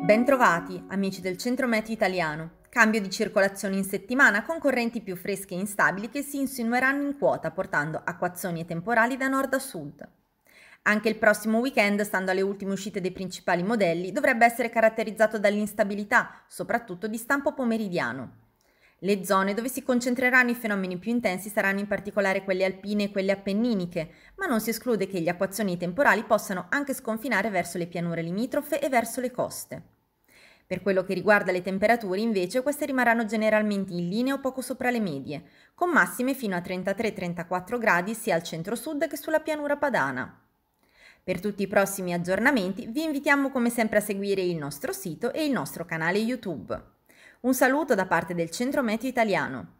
Bentrovati, amici del Centro Meteo Italiano. Cambio di circolazione in settimana con correnti più fresche e instabili che si insinueranno in quota portando acquazzoni e temporali da nord a sud. Anche il prossimo weekend, stando alle ultime uscite dei principali modelli, dovrebbe essere caratterizzato dall'instabilità, soprattutto di stampo pomeridiano. Le zone dove si concentreranno i fenomeni più intensi saranno in particolare quelle alpine e quelle appenniniche, ma non si esclude che gli acquazzoni temporali possano anche sconfinare verso le pianure limitrofe e verso le coste. Per quello che riguarda le temperature, invece, queste rimarranno generalmente in linea o poco sopra le medie, con massime fino a 33-34 gradi sia al centro-sud che sulla pianura padana. Per tutti i prossimi aggiornamenti vi invitiamo come sempre a seguire il nostro sito e il nostro canale YouTube. Un saluto da parte del Centro Meteo Italiano.